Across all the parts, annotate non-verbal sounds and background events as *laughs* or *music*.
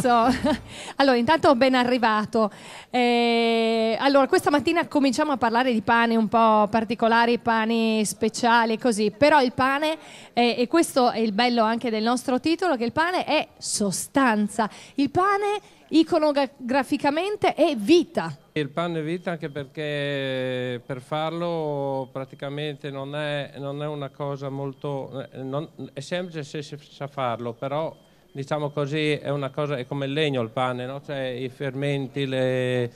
Lorenzo. *laughs* allora, intanto ben arrivato. Eh, allora, questa mattina cominciamo a parlare di pani un po' particolari, pani speciali, così. Però il pane, eh, e questo è il bello anche del nostro titolo, che il pane è sostanza. Il pane iconograficamente è vita. Il pane è vita anche perché per farlo praticamente non è, non è una cosa molto... Eh, non, è semplice se si sa farlo, però diciamo così, è una cosa, è come il legno il pane, no? cioè i fermenti, le,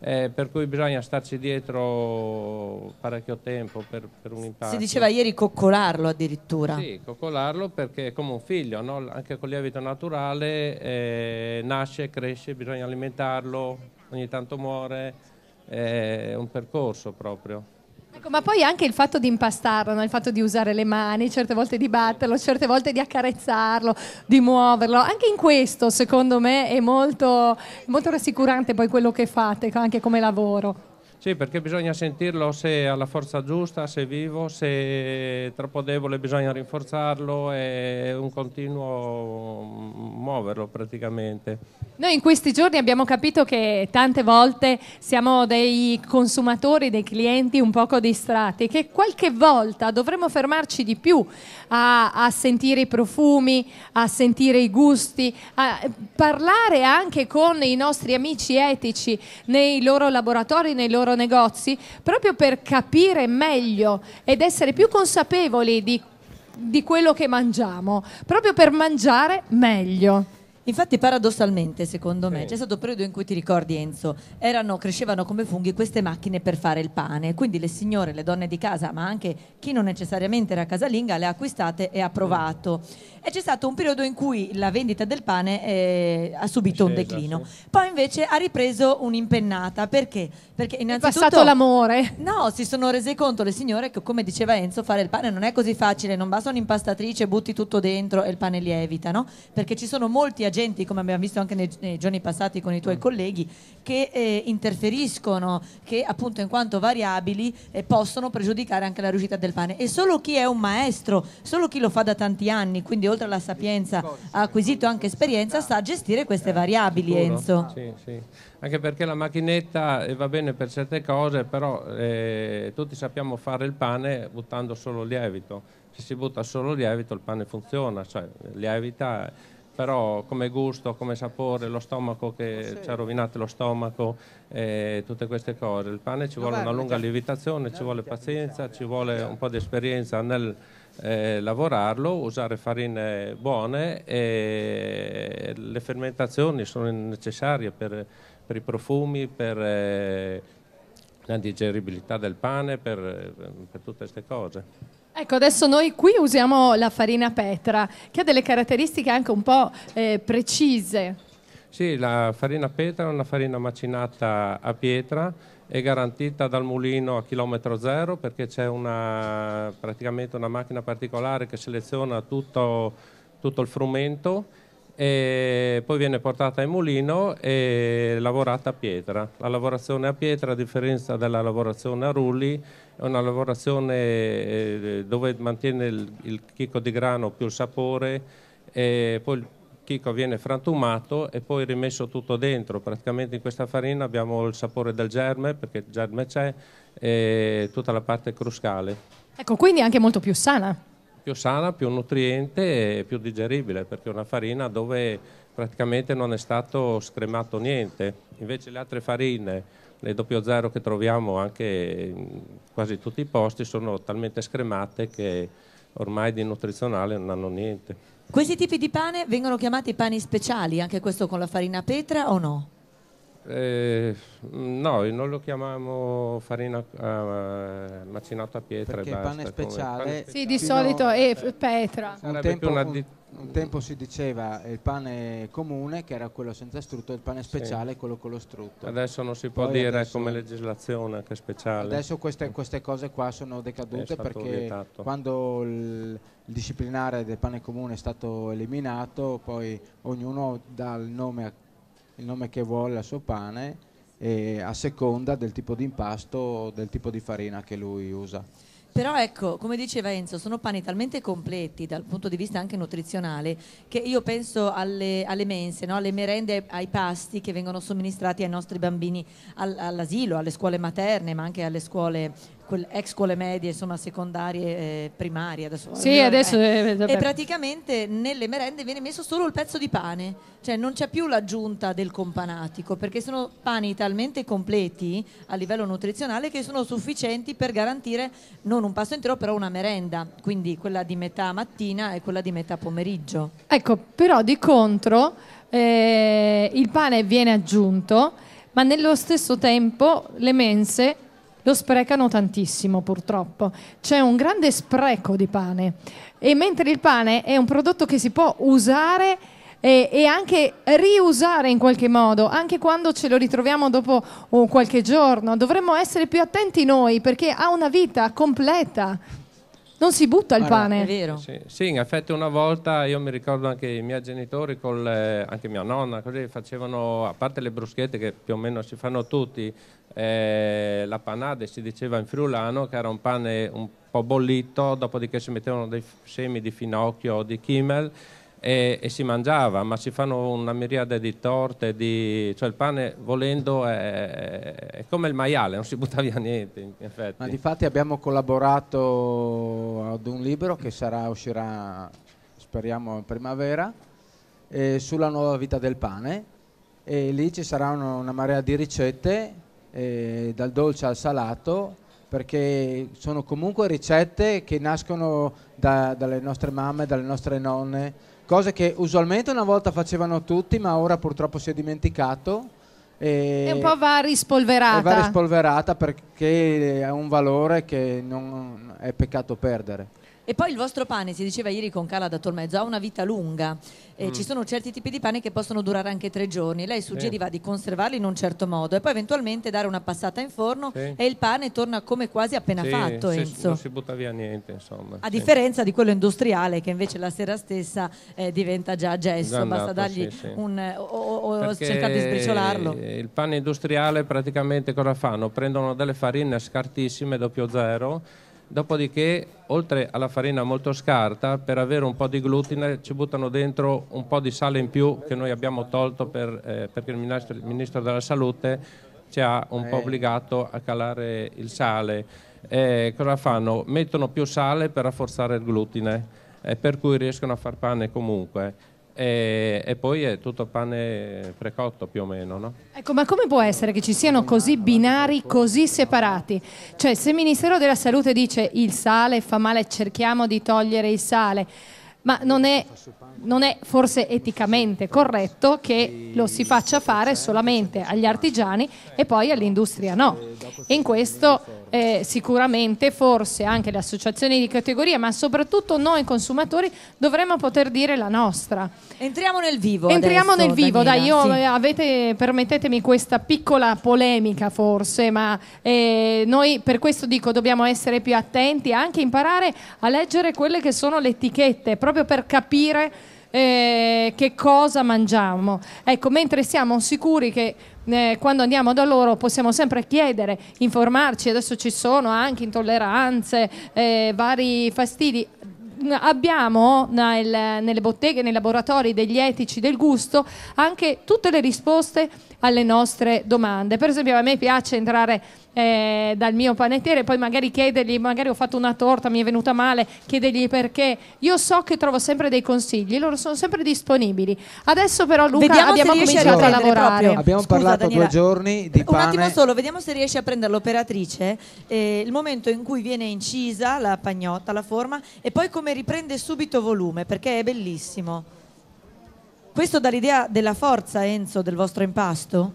eh, per cui bisogna starci dietro parecchio tempo per, per un impatto. Si diceva ieri coccolarlo addirittura. Sì, coccolarlo perché è come un figlio, no? anche con lievito naturale, eh, nasce, cresce, bisogna alimentarlo, ogni tanto muore, è un percorso proprio. Ecco, ma poi anche il fatto di impastarlo, no? il fatto di usare le mani, certe volte di batterlo, certe volte di accarezzarlo, di muoverlo, anche in questo secondo me è molto, molto rassicurante poi quello che fate, anche come lavoro. Sì, perché bisogna sentirlo se ha la forza giusta, se è vivo, se è troppo debole bisogna rinforzarlo, è un continuo muoverlo praticamente. Noi in questi giorni abbiamo capito che tante volte siamo dei consumatori, dei clienti un poco distratti, che qualche volta dovremmo fermarci di più a, a sentire i profumi, a sentire i gusti, a parlare anche con i nostri amici etici nei loro laboratori, nei loro loro negozi proprio per capire meglio ed essere più consapevoli di, di quello che mangiamo, proprio per mangiare meglio. Infatti, paradossalmente, secondo me, sì. c'è stato un periodo in cui ti ricordi, Enzo, erano, crescevano come funghi queste macchine per fare il pane. Quindi le signore, le donne di casa, ma anche chi non necessariamente era casalinga, le ha acquistate e ha provato. Mm. E c'è stato un periodo in cui la vendita del pane eh, ha subito Scesa, un declino. Sì. Poi invece ha ripreso un'impennata. Perché? Perché innanzitutto. È passato l'amore. No, si sono rese conto le signore che, come diceva Enzo, fare il pane non è così facile, non basta un'impastatrice, butti tutto dentro e il pane lievita, no? Perché ci sono molti agenti agenti, come abbiamo visto anche nei, nei giorni passati con i tuoi mm. colleghi, che eh, interferiscono, che appunto in quanto variabili eh, possono pregiudicare anche la riuscita del pane. E solo chi è un maestro, solo chi lo fa da tanti anni, quindi oltre alla sapienza ha acquisito anche esperienza, sa gestire queste eh, variabili, Enzo. Sì, sì. Anche perché la macchinetta eh, va bene per certe cose, però eh, tutti sappiamo fare il pane buttando solo lievito. Se si butta solo lievito il pane funziona, cioè lievita però come gusto, come sapore, lo stomaco che sì. ci ha rovinato lo stomaco, eh, tutte queste cose. Il pane ci vuole no, una lunga già... lievitazione, ci vuole pazienza, ci vuole un po' di esperienza nel eh, lavorarlo, usare farine buone e le fermentazioni sono necessarie per, per i profumi, per eh, la digeribilità del pane, per, per tutte queste cose. Ecco, adesso noi qui usiamo la farina Petra, che ha delle caratteristiche anche un po' eh, precise. Sì, la farina Petra è una farina macinata a pietra, è garantita dal mulino a chilometro zero perché c'è una, praticamente una macchina particolare che seleziona tutto, tutto il frumento e poi viene portata in mulino e lavorata a pietra. La lavorazione a pietra, a differenza della lavorazione a rulli, è una lavorazione eh, dove mantiene il, il chicco di grano più il sapore e poi il chicco viene frantumato e poi rimesso tutto dentro. Praticamente in questa farina abbiamo il sapore del germe, perché il germe c'è, e tutta la parte cruscale. Ecco, quindi anche molto più sana. Più sana, più nutriente e più digeribile, perché è una farina dove praticamente non è stato scremato niente. Invece le altre farine le doppio zero che troviamo anche in quasi tutti i posti sono talmente scremate che ormai di nutrizionale non hanno niente. Questi tipi di pane vengono chiamati pani speciali, anche questo con la farina petra o no? Eh, no, non lo chiamiamo farina uh, eh, macinato a pietra Perché e basta. Pane speciale, pane speciale. Sì, di solito è eh, petra. Un tempo, più una, un tempo si diceva eh, il pane comune, che era quello senza strutto, il pane speciale, sì. quello con lo strutto. Adesso non si può Poi dire adesso, come legislazione che è speciale. Adesso queste, queste cose qua sono decadute perché vietato. quando il, il disciplinare del pane comune è stato eliminato, poi ognuno dà il nome, il nome che vuole al suo pane a seconda del tipo di impasto o del tipo di farina che lui usa. Però ecco, come diceva Enzo, sono panni talmente completi dal punto di vista anche nutrizionale che io penso alle, alle mense, no? alle merende, ai pasti che vengono somministrati ai nostri bambini all'asilo, alle scuole materne, ma anche alle scuole ex scuole medie, insomma secondarie, eh, primarie adesso. Sì, adesso è, è, e praticamente nelle merende viene messo solo il pezzo di pane, cioè non c'è più l'aggiunta del companatico perché sono pani talmente completi a livello nutrizionale che sono sufficienti per garantire non un pasto intero però una merenda, quindi quella di metà mattina e quella di metà pomeriggio. Ecco, però di contro eh, il pane viene aggiunto ma nello stesso tempo le mense lo sprecano tantissimo purtroppo. C'è un grande spreco di pane e mentre il pane è un prodotto che si può usare e, e, anche riusare in qualche modo, anche quando ce lo ritroviamo dopo oh, qualche giorno. Dovremmo essere più attenti noi perché ha una vita completa. Non si butta il Guarda, pane. È vero. Sì, sì, in effetti una volta io mi ricordo anche i miei genitori, col, eh, anche mia nonna, così facevano, a parte le bruschette che più o meno si fanno tutti, eh, la panade si diceva in friulano che era un pane un po' bollito, dopodiché si mettevano dei semi di finocchio o di kimmel e, e, si mangiava, ma si fanno una miriade di torte, di, cioè il pane volendo è, è, come il maiale, non si butta via niente in effetti. Ma di fatti abbiamo collaborato ad un libro che sarà, uscirà speriamo in primavera eh, sulla nuova vita del pane e lì ci saranno una, marea di ricette eh, dal dolce al salato perché sono comunque ricette che nascono da, dalle nostre mamme, dalle nostre nonne cosa che usualmente una volta facevano tutti, ma ora purtroppo si è dimenticato. E, e un po' va rispolverata. va rispolverata perché ha un valore che non è peccato perdere. E poi il vostro pane, si diceva ieri con Cala da Tormezzo, ha una vita lunga. Eh, mm. Ci sono certi tipi di pane che possono durare anche tre giorni. Lei suggeriva sì. di conservarli in un certo modo e poi eventualmente dare una passata in forno sì. e il pane torna come quasi appena sì, fatto. Enzo. Non si butta via niente, insomma. A differenza di quello industriale che invece la sera stessa eh, diventa già gesso, andato, basta dargli un... Eh, o, o, o cercare di sbriciolarlo. Il pane industriale praticamente cosa fanno? Prendono delle farine scartissime, doppio zero Dopodiché, oltre alla farina molto scarta, per avere un po' di glutine ci buttano dentro un po' di sale in più che noi abbiamo tolto per, eh, perché il ministro, il ministro, della Salute ci ha un po' eh. obbligato a calare il sale. Eh, cosa fanno? Mettono più sale per rafforzare il glutine, eh, per cui riescono a far pane comunque e, e, poi è tutto pane precotto più o meno. No? Ecco, ma come può essere che ci siano così binari così separati? Cioè, se il Ministero della Salute dice il sale fa male, cerchiamo di togliere il sale, ma non è non è forse eticamente corretto che lo si faccia fare solamente agli artigiani e poi all'industria no. in questo eh, sicuramente forse anche le associazioni di categoria, ma soprattutto noi consumatori dovremmo poter dire la nostra. Entriamo nel vivo. Entriamo adesso, nel vivo, Danina, dai, io, sì. Eh, avete, permettetemi questa piccola polemica forse, ma eh, noi per questo dico dobbiamo essere più attenti e anche imparare a leggere quelle che sono le etichette, proprio per capire eh, che cosa mangiamo. Ecco, mentre siamo sicuri che eh, quando andiamo da loro possiamo sempre chiedere, informarci, adesso ci sono anche intolleranze, eh, vari fastidi. Abbiamo nel, nelle botteghe, nei laboratori degli etici del gusto anche tutte le risposte alle nostre domande. Per esempio, a me piace entrare eh, dal mio panettiere, poi magari chiedergli, magari ho fatto una torta, mi è venuta male, chiedergli perché. Io so che trovo sempre dei consigli, loro sono sempre disponibili. Adesso però Luca vediamo abbiamo cominciato a, a lavorare. Proprio. Abbiamo Scusa, parlato Daniela, due giorni di un pane. Un attimo solo, vediamo se riesce a prendere l'operatrice eh, il momento in cui viene incisa la pagnotta, la forma e poi come riprende subito volume, perché è bellissimo. Questo dà l'idea della forza, Enzo, del vostro impasto?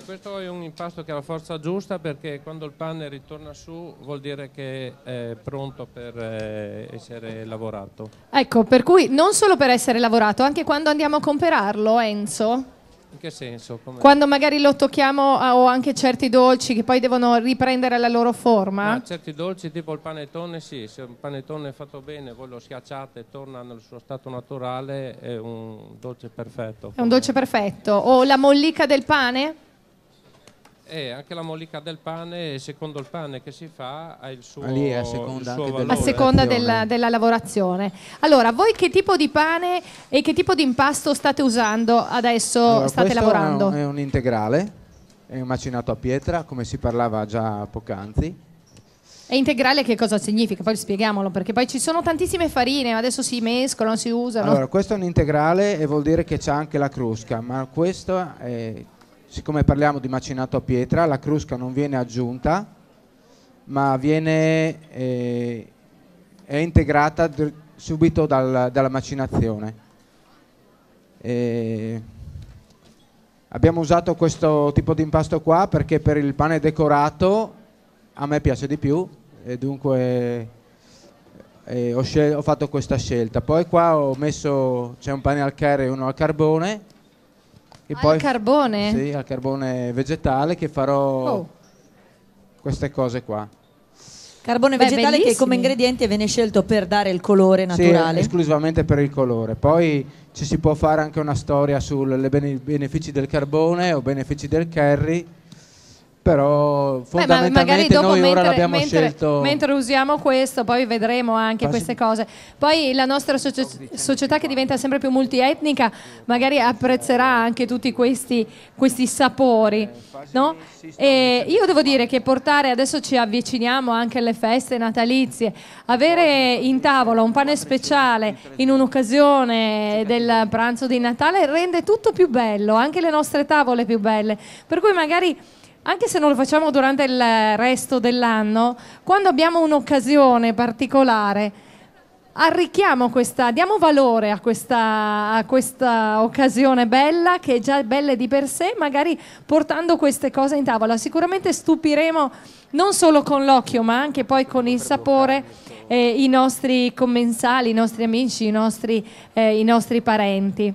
Sì, questo è un impasto che ha la forza giusta perché quando il pane ritorna su vuol dire che è pronto per eh, essere lavorato. Ecco, per cui non solo per essere lavorato, anche quando andiamo a comprarlo, Enzo. In che senso? Come... Quando magari lo tocchiamo o anche certi dolci che poi devono riprendere la loro forma. Ma certi dolci tipo il panettone, sì, se un panettone è fatto bene, voi lo schiacciate e torna nel suo stato naturale, è un dolce perfetto. È un dolce perfetto. O la mollica del pane? E eh, anche la mollica del pane, secondo il pane che si fa, ha il suo, ah, lì, a seconda, il suo valore. A seconda della, della, lavorazione. Allora, voi che tipo di pane e che tipo di impasto state usando adesso, allora, state lavorando? È un, è un integrale, è un macinato a pietra, come si parlava già poc'anzi. E integrale che cosa significa? Poi spieghiamolo, perché poi ci sono tantissime farine, adesso si mescolano, si usano. Allora, questo è un integrale e vuol dire che c'è anche la crusca, ma questo è siccome parliamo di macinato a pietra, la crusca non viene aggiunta, ma viene, eh, è integrata subito dal, dalla macinazione. E abbiamo usato questo tipo di impasto qua perché per il pane decorato a me piace di più e dunque eh, ho, ho, fatto questa scelta. Poi qua ho messo, c'è un pane al curry e uno al carbone e al poi, carbone? Sì, al carbone vegetale che farò oh. queste cose qua. Carbone Beh, vegetale bellissimi. che come ingrediente viene scelto per dare il colore naturale. Sì, esclusivamente per il colore. Poi ci si può fare anche una storia sui benefici del carbone o benefici del curry però fondamentalmente Beh, ma noi mentre, ora l'abbiamo mentre, scelto mentre usiamo questo poi vedremo anche queste cose poi la nostra socia società che diventa sempre più multietnica magari apprezzerà anche tutti questi, questi sapori no? e io devo dire che portare adesso ci avviciniamo anche alle feste natalizie avere in tavola un pane speciale in un'occasione del pranzo di Natale rende tutto più bello anche le nostre tavole più belle per cui magari anche se non lo facciamo durante il resto dell'anno, quando abbiamo un'occasione particolare, arricchiamo questa, diamo valore a questa, a questa, occasione bella che è già bella di per sé, magari portando queste cose in tavola. Sicuramente stupiremo non solo con l'occhio, ma anche poi con il sapore eh, i nostri commensali, i nostri amici, i nostri, eh, i nostri parenti.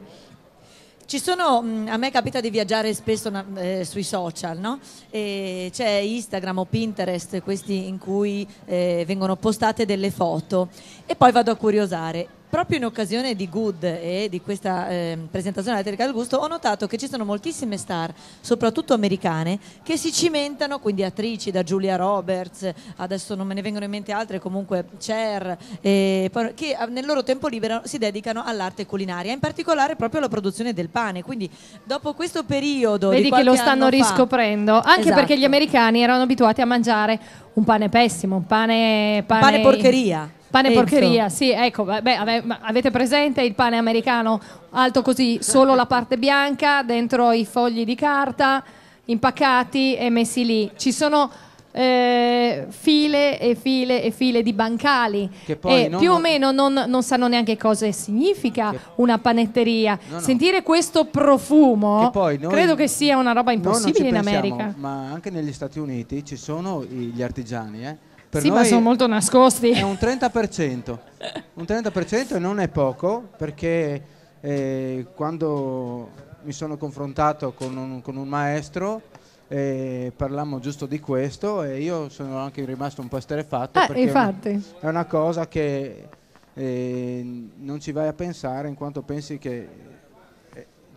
Ci sono, mm, a me capita di viaggiare spesso eh, sui social, no? E c'è Instagram o Pinterest, questi in cui eh, vengono postate delle foto e poi vado a curiosare. Proprio in occasione di Good e di questa eh, presentazione della Telecamera del Gusto ho notato che ci sono moltissime star, soprattutto americane, che si cimentano, quindi attrici da Julia Roberts, adesso non me ne vengono in mente altre, comunque Cher, eh, che nel loro tempo libero si dedicano all'arte culinaria, in particolare proprio alla produzione del pane. Quindi dopo questo periodo... Vedi che lo stanno riscoprendo, anche esatto. perché gli esatto. americani erano abituati a mangiare un pane pessimo, un pane... Pane, pane porcheria Pane e porcheria, sì, ecco, beh, ave, avete presente il pane americano alto così, solo la parte bianca, dentro i fogli di carta, impaccati e messi lì. Ci sono eh, file e file e file di bancali che poi e non, più o meno non, non, sanno neanche cosa significa una panetteria no, no. sentire questo profumo che credo che sia una roba impossibile in pensiamo, America ma anche negli Stati Uniti ci sono gli artigiani eh? Per sì, ma sono molto nascosti. È un 30%, un 30% e non è poco perché eh, quando mi sono confrontato con un, con un maestro eh, parlammo giusto di questo e io sono anche rimasto un po' esterefatto ah, perché infatti. è una cosa che eh, non ci vai a pensare in quanto pensi che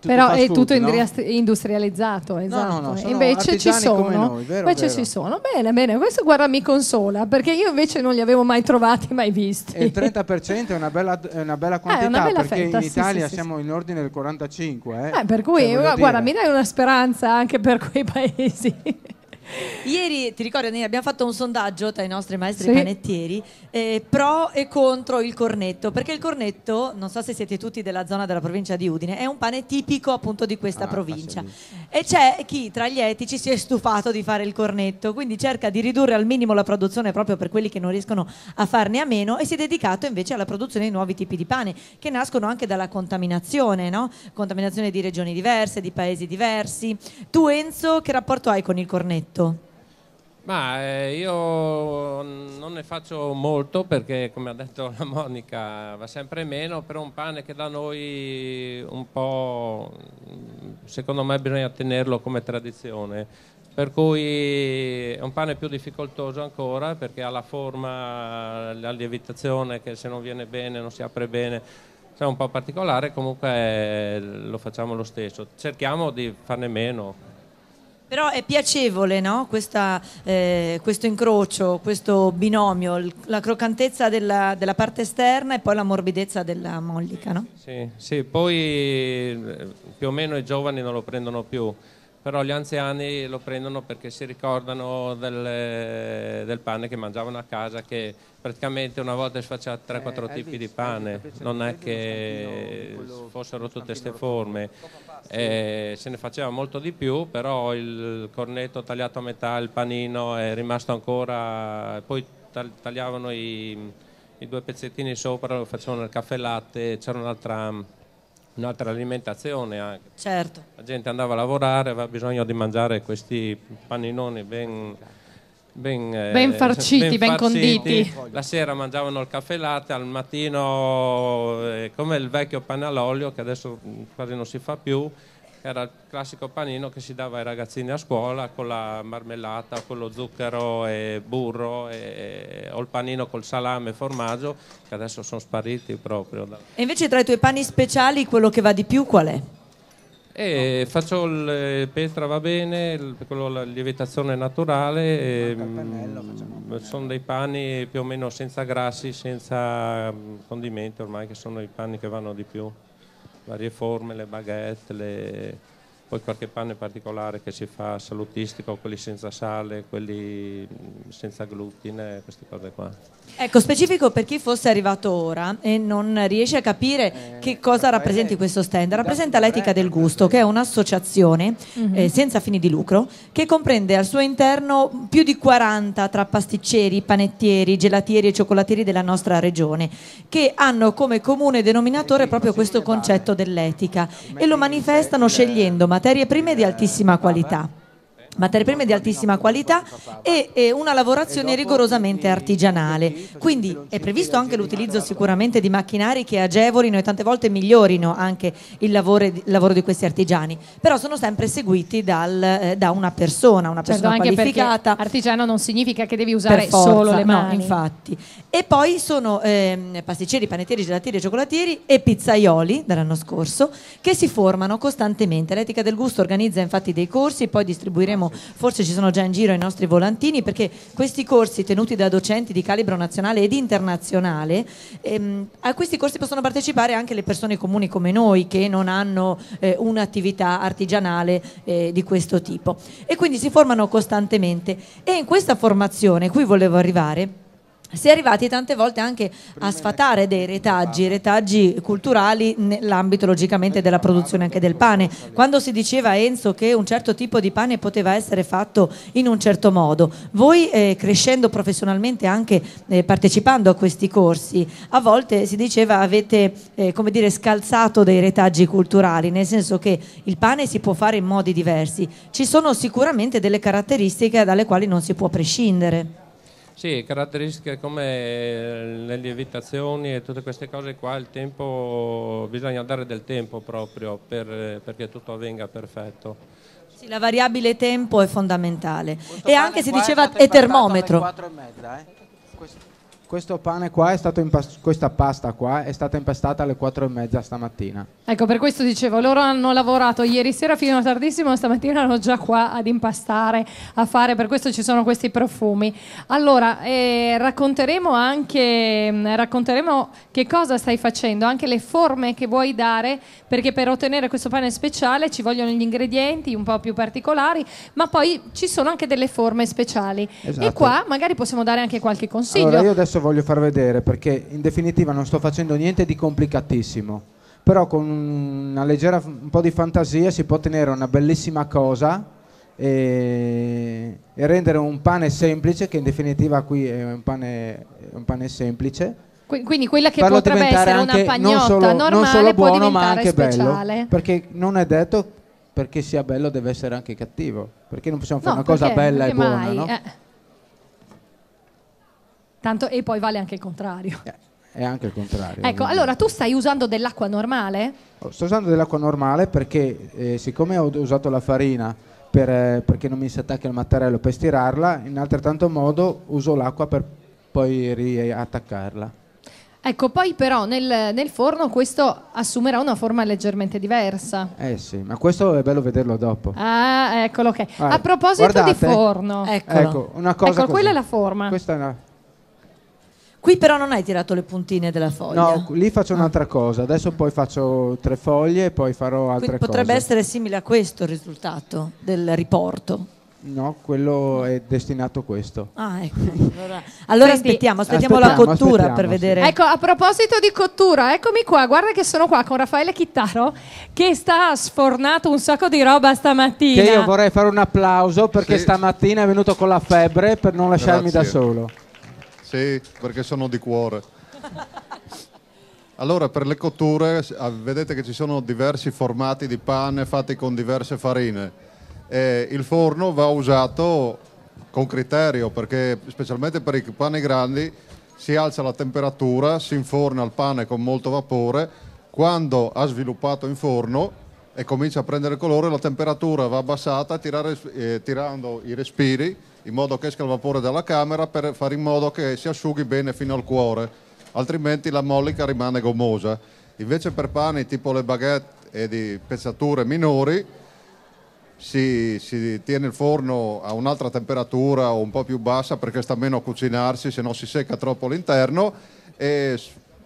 però è tutto food, industrializzato, no? esatto. No, no, invece ci sono. Noi, vero, invece vero. ci sono. Bene, bene, questo guarda mi consola, perché io invece non li avevo mai trovati, mai visti. E il 30% è una bella, è una bella eh, quantità, eh, una bella perché fetta, in Italia sì, siamo sì, in ordine del 45%. Eh. Eh, per cui, cioè, guarda, dire. mi dai una speranza anche per quei paesi. Ieri, ti ricordo, Anina, abbiamo fatto un sondaggio tra i nostri maestri sì. panettieri eh, pro e contro il cornetto, perché il cornetto, non so se siete tutti della zona della provincia di Udine, è un pane tipico appunto di questa ah, provincia. E c'è chi tra gli etici si è stufato di fare il cornetto, quindi cerca di ridurre al minimo la produzione proprio per quelli che non riescono a farne a meno e si è dedicato invece alla produzione di nuovi tipi di pane che nascono anche dalla contaminazione, no? Contaminazione di regioni diverse, di paesi diversi. Tu Enzo, che rapporto hai con il cornetto? fatto? Ma eh, io non ne faccio molto perché come ha detto la Monica va sempre meno, però un pane che da noi un po' secondo me bisogna tenerlo come tradizione, per cui è un pane più difficoltoso ancora perché ha la forma, la lievitazione che se non viene bene non si apre bene, è cioè un po' particolare, comunque eh, lo facciamo lo stesso, cerchiamo di farne meno. Però è piacevole no? Questa, eh, questo incrocio, questo binomio, la croccantezza della, della, parte esterna e poi la morbidezza della mollica. No? Sì, sì, poi eh, più o meno i giovani non lo prendono più però gli anziani lo prendono perché si ricordano del, del pane che mangiavano a casa, che praticamente una volta si faceva 3-4 eh, tipi di pane, non è che fossero tutte queste forme, eh, se ne faceva molto di più, però il cornetto tagliato a metà, il panino è rimasto ancora, poi tagliavano i, i due pezzettini sopra, lo facevano nel caffè latte, c'era un'altra un'altra alimentazione anche. Eh. Certo. La gente andava a lavorare, aveva bisogno di mangiare questi paninoni ben... Ben, eh, ben, farciti, ben, ben farciti. conditi. La sera mangiavano il caffè latte, al mattino eh, come il vecchio pane all'olio che adesso quasi non si fa più, era il classico panino che si dava ai ragazzini a scuola con la marmellata, con lo zucchero e burro e, o il panino col salame e formaggio che adesso sono spariti proprio. E invece tra i tuoi pani speciali quello che va di più qual è? E faccio il eh, Petra va bene, il, quello, la lievitazione naturale, e, ehm, pannello, sono dei pani più o meno senza grassi, senza mm, condimenti ormai che sono i panni che vanno di più varie forme, le baguette, le poi qualche pane particolare che si fa salutistico, quelli senza sale, quelli mm, senza glutine, queste cose qua. Ecco, specifico per chi fosse arrivato ora e non riesce a capire eh, che cosa eh, rappresenti eh, questo stand, rappresenta l'etica del eh, gusto, che è un'associazione uh-huh. eh, senza fini di lucro che comprende al suo interno più di 40 tra pasticceri, panettieri, gelatieri e cioccolatieri della nostra regione, che hanno come comune denominatore proprio questo concetto dell'etica e lo manifestano scegliendo materiali materie prime di altissima qualità materie prime di altissima qualità e, e una lavorazione rigorosamente artigianale. Quindi è previsto anche l'utilizzo sicuramente di macchinari che agevolino e tante volte migliorino anche il lavoro, il lavoro di questi artigiani, però sono sempre seguiti dal, eh, da una persona, una certo, persona certo, qualificata. artigiano non significa che devi usare solo le mani. No, infatti. E poi sono eh, pasticceri, panettieri, gelatieri, cioccolatieri e pizzaioli dall'anno scorso che si formano costantemente. L'etica del gusto organizza infatti dei corsi, poi distribuiremo sappiamo, forse ci sono già in giro i nostri volantini, perché questi corsi tenuti da docenti di calibro nazionale ed internazionale, ehm, a questi corsi possono partecipare anche le persone comuni come noi che non hanno eh, un'attività artigianale eh, di questo tipo e quindi si formano costantemente e in questa formazione, qui volevo arrivare, si è arrivati tante volte anche a sfatare dei retaggi, retaggi culturali nell'ambito logicamente della produzione anche del pane. Quando si diceva Enzo che un certo tipo di pane poteva essere fatto in un certo modo, voi eh, crescendo professionalmente anche eh, partecipando a questi corsi, a volte si diceva avete eh, come dire scalzato dei retaggi culturali, nel senso che il pane si può fare in modi diversi. Ci sono sicuramente delle caratteristiche dalle quali non si può prescindere. Sì, caratteristiche come le lievitazioni e tutte queste cose qua, il tempo, bisogna dare del tempo proprio per, perché tutto avvenga perfetto. Sì, la variabile tempo è fondamentale. Questo e anche si diceva è termometro. 4 e mezza, eh? questo pane qua è stato impast- questa pasta qua è stata impastata alle quattro e mezza stamattina. Ecco, per questo dicevo, loro hanno lavorato ieri sera fino a tardissimo, stamattina erano già qua ad impastare, a fare, per questo ci sono questi profumi. Allora, eh, racconteremo anche mm, racconteremo che cosa stai facendo, anche le forme che vuoi dare, perché per ottenere questo pane speciale ci vogliono gli ingredienti un po' più particolari, ma poi ci sono anche delle forme speciali. Esatto. E qua magari possiamo dare anche qualche consiglio. Allora, io adesso voglio far vedere perché in definitiva non sto facendo niente di complicatissimo, però con una leggera, un po' di fantasia si può ottenere una bellissima cosa e, e, rendere un pane semplice, che in definitiva qui è un pane, un pane semplice. Quindi quella che Farlo potrebbe essere una pagnotta non solo, normale non solo buono, diventare ma anche speciale. Bello, perché non è detto perché sia bello deve essere anche cattivo, perché non possiamo fare no, una cosa bella e buona, mai, no? Eh. Tanto, e poi vale anche il contrario. Eh, è anche il contrario. Ecco, ovviamente. allora tu stai usando dell'acqua normale? Oh, sto usando dell'acqua normale perché eh, siccome ho usato la farina per, eh, perché non mi si attacca il mattarello per stirarla, in altrettanto modo uso l'acqua per poi riattaccarla. Ecco, poi però nel, nel forno questo assumerà una forma leggermente diversa. Eh sì, ma questo è bello vederlo dopo. Ah, eccolo, ok. Allora, A proposito guardate, di forno, ecco, una cosa. Ecco, quella è la forma. Questa è una. Qui però non hai tirato le puntine della foglia. No, lì faccio ah. un'altra cosa. Adesso poi faccio tre foglie e poi farò altre Quindi potrebbe cose. essere simile a questo il risultato del riporto. No, quello è destinato a questo. Ah, ecco. Allora, allora aspettiamo, aspettiamo, aspettiamo, la cottura aspettiamo, per vedere. Ecco, a proposito di cottura, eccomi qua, guarda che sono qua con Raffaele Chittaro che sta sfornato un sacco di roba stamattina. Che io vorrei fare un applauso perché sì. stamattina è venuto con la febbre per non lasciarmi Grazie. da solo sì, perché sono di cuore. Allora, per le cotture ah, vedete che ci sono diversi formati di pane fatti con diverse farine. E il forno va usato con criterio, perché specialmente per i panni grandi si alza la temperatura, si inforna il pane con molto vapore, quando ha sviluppato in forno e comincia a prendere colore la temperatura va abbassata tirare, eh, tirando i respiri in modo che esca il vapore dalla camera per fare in modo che si asciughi bene fino al cuore, altrimenti la mollica rimane gommosa. Invece per pani tipo le baguette e di pezzature minori si, si tiene il forno a un'altra temperatura o un po' più bassa perché sta meno a cucinarsi, se no si secca troppo l'interno e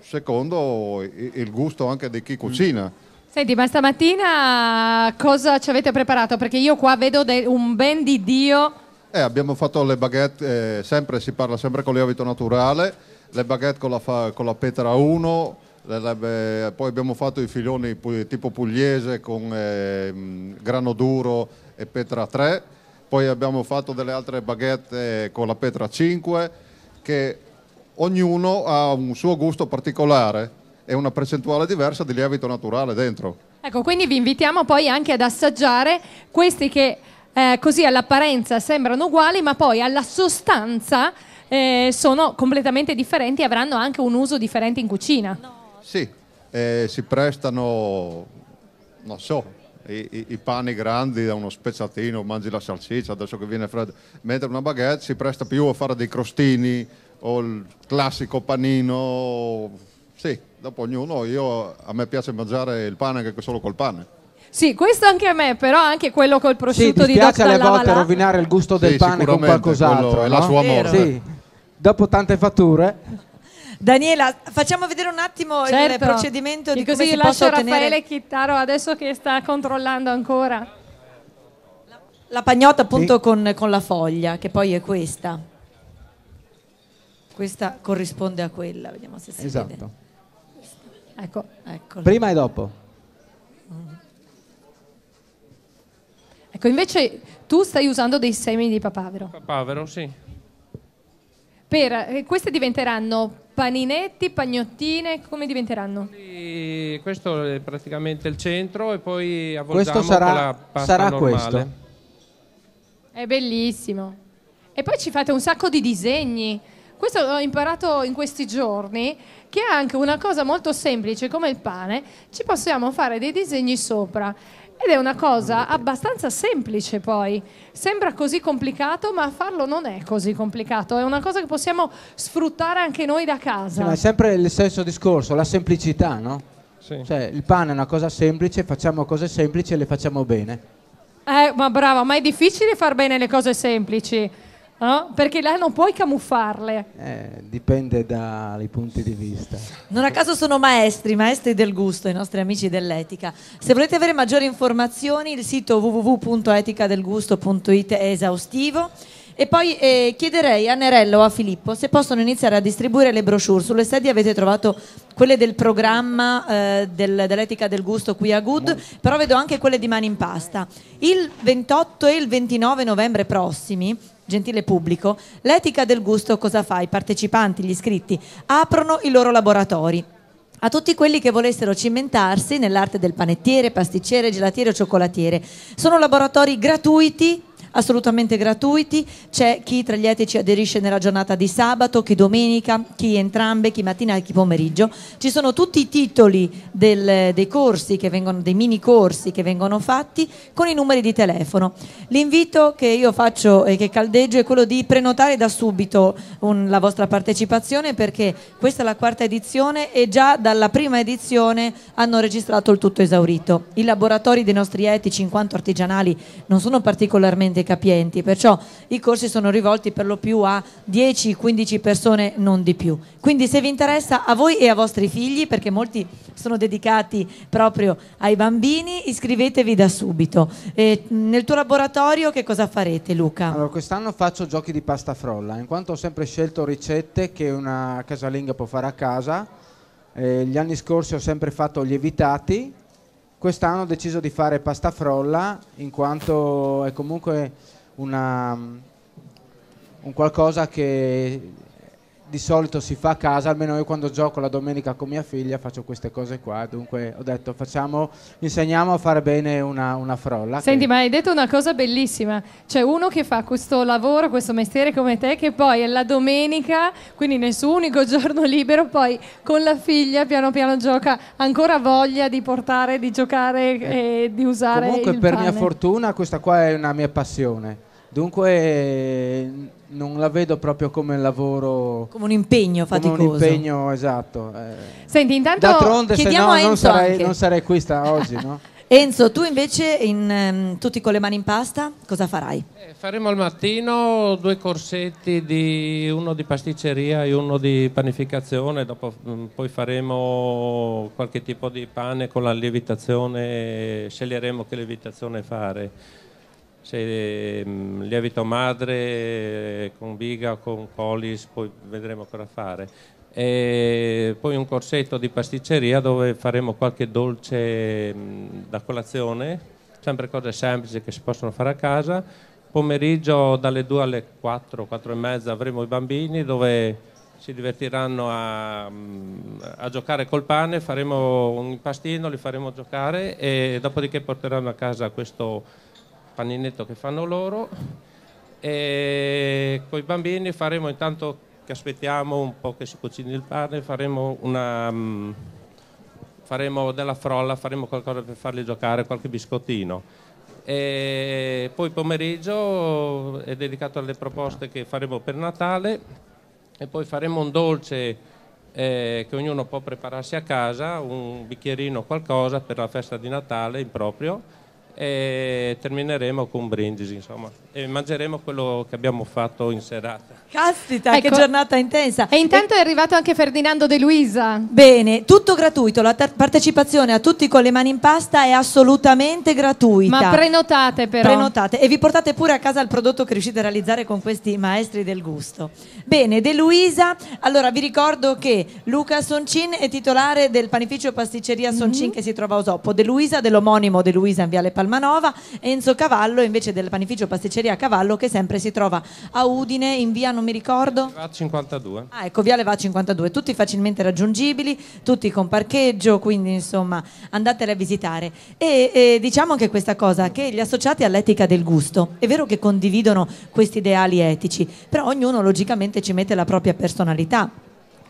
secondo il gusto anche di chi mm. cucina. Senti, ma stamattina cosa ci avete preparato? Perché io qua vedo un ben di Dio eh, abbiamo fatto le baguette, eh, sempre, si parla sempre con lievito naturale, le baguette con la, fa, con la petra 1, le, le, eh, poi abbiamo fatto i filoni pu, tipo pugliese con eh, mm, grano duro e petra 3, poi abbiamo fatto delle altre baguette eh, con la petra 5 che ognuno ha un suo gusto particolare e una percentuale diversa di lievito naturale dentro. Ecco, quindi vi invitiamo poi anche ad assaggiare questi che eh, così all'apparenza sembrano uguali, ma poi alla sostanza eh, sono completamente differenti e avranno anche un uso differente in cucina. Sì, eh, si prestano, non so, i, i, i, pani grandi da uno spezzatino, mangi la salsiccia adesso che viene freddo, mentre una baguette si presta più a fare dei crostini o il classico panino. Sì, dopo ognuno, io, a me piace mangiare il pane anche solo col pane sì, questo anche a me, però anche quello col prosciutto sì, di Dr. alle volte rovinare il gusto del Sì, pane con qualcos'altro. è la sua morte. Sì. Dopo tante fatture, Daniela, facciamo vedere un attimo il certo. procedimento di E così come si lascio possa ottenere Raffaele Chittaro adesso che sta controllando ancora. la pagnotta appunto Sì. con, con la foglia, che poi è questa. Questa corrisponde a quella, vediamo se si esatto. vede. Ecco. Prima e dopo. Mm. Ecco, invece tu stai usando dei semi di papavero. Papavero, sì. Per, eh, queste diventeranno paninetti, pagnottine, come diventeranno? Quindi, questo è praticamente il centro e poi avvolgiamo questo sarà, la pasta sarà normale. questo. È bellissimo. E poi ci fate un sacco di disegni. Questo ho imparato in questi giorni, che anche una cosa molto semplice come il pane, ci possiamo fare dei disegni sopra. Ed è una cosa abbastanza semplice poi, sembra così complicato ma farlo non è così complicato, è una cosa che possiamo sfruttare anche noi da casa. Sì, ma è sempre il stesso discorso, la semplicità, no? Sì. Cioè il pane è una cosa semplice, facciamo cose semplici e le facciamo bene. Eh, ma brava, ma è difficile far bene le cose semplici. No? Eh? Perché là non puoi camuffarle. Eh, dipende dai punti di vista. Non a caso sono maestri, maestri del gusto, i nostri amici dell'etica. Se volete avere maggiori informazioni, il sito www.eticadelgusto.it è esaustivo. E poi eh, chiederei a Nerello o a Filippo se possono iniziare a distribuire le brochure. Sulle sedie avete trovato quelle del programma eh, del, dell'etica del gusto qui a Good, però vedo anche quelle di Mani in Pasta. Il 28 e il 29 novembre prossimi gentile pubblico, l'etica del gusto cosa fa? I partecipanti, gli iscritti, aprono i loro laboratori a tutti quelli che volessero cimentarsi nell'arte del panettiere, pasticcere, gelatiere o cioccolatiere. Sono laboratori gratuiti assolutamente gratuiti, c'è chi tra gli etici aderisce nella giornata di sabato, chi domenica, chi entrambe, chi mattina e chi pomeriggio. Ci sono tutti i titoli del, dei corsi che vengono, dei mini corsi che vengono fatti con i numeri di telefono. L'invito che io faccio e che caldeggio è quello di prenotare da subito un, la vostra partecipazione perché questa è la quarta edizione e già dalla prima edizione hanno registrato il tutto esaurito. I laboratori dei nostri etici in quanto artigianali non sono particolarmente capienti, perciò i corsi sono rivolti per lo più a 10-15 persone, non di più. Quindi se vi interessa a voi e a vostri figli, perché molti sono dedicati proprio ai bambini, iscrivetevi da subito. E nel tuo laboratorio che cosa farete Luca? Allora, quest'anno faccio giochi di pasta frolla, in quanto ho sempre scelto ricette che una casalinga può fare a casa. Eh, gli anni scorsi ho sempre fatto lievitati Quest'anno ho deciso di fare pasta frolla in quanto è comunque una, mm, un qualcosa che di solito si fa a casa, almeno io quando gioco la domenica con mia figlia faccio queste cose qua, dunque ho detto facciamo, insegniamo a fare bene una, una frolla. Senti, che... ma hai detto una cosa bellissima, c'è uno che fa questo lavoro, questo mestiere come te, che poi la domenica, quindi nel suo unico giorno libero, poi con la figlia piano piano gioca, ancora voglia di portare, di giocare eh, e di usare... Comunque per pane. mia fortuna questa qua è una mia passione Dunque non la vedo proprio come un lavoro... Come un impegno faticoso. Come un impegno, esatto. Eh. Senti, intanto D'altronde se no non sarei, non sarei, qui sta oggi, no? *laughs* Enzo, tu invece in, ehm, tutti con le mani in pasta, cosa farai? Eh, faremo al mattino due corsetti, di, uno di pasticceria e uno di panificazione, dopo, mm, poi faremo qualche tipo di pane con la lievitazione, sceglieremo che lievitazione fare se ehm, mh, lievito madre con biga o con polis, poi vedremo cosa fare. E poi un corsetto di pasticceria dove faremo qualche dolce mh, mm, da colazione, sempre cose semplici che si possono fare a casa. Pomeriggio dalle 2 alle 4, 4 e mezza avremo i bambini dove si divertiranno a, mm, a, giocare col pane, faremo un pastino, li faremo giocare e dopodiché porteranno a casa questo paninetto che fanno loro e con i bambini faremo intanto che aspettiamo un po' che si cucini il pane, faremo, una, mm, faremo della frolla, faremo qualcosa per farli giocare, qualche biscottino. E poi pomeriggio è dedicato alle proposte che faremo per Natale e poi faremo un dolce eh, che ognuno può prepararsi a casa, un bicchierino qualcosa per la festa di Natale in proprio e termineremo con un brindisi, insomma, e mangeremo quello che abbiamo fatto in serata. Caspita, ecco. che giornata intensa! E intanto è arrivato anche Ferdinando De Luisa. Bene, tutto gratuito, la partecipazione a tutti con le mani in pasta è assolutamente gratuita. Ma prenotate però. Prenotate e vi portate pure a casa il prodotto che riuscite a realizzare con questi maestri del gusto. Bene, De Luisa, allora vi ricordo che Luca Soncin è titolare del panificio pasticceria mhm. Soncin mm -hmm. che si trova a Osopo De Luisa dell'omonimo De Luisa in Viale Palma Palmanova, Enzo Cavallo invece del panificio pasticceria Cavallo che sempre si trova a Udine in via non mi ricordo. Va 52. Ah, ecco, via Leva 52, tutti facilmente raggiungibili, tutti con parcheggio, quindi insomma andatele a visitare. E, e diciamo anche questa cosa che gli associati all'etica del gusto, è vero che condividono questi ideali etici, però ognuno logicamente ci mette la propria personalità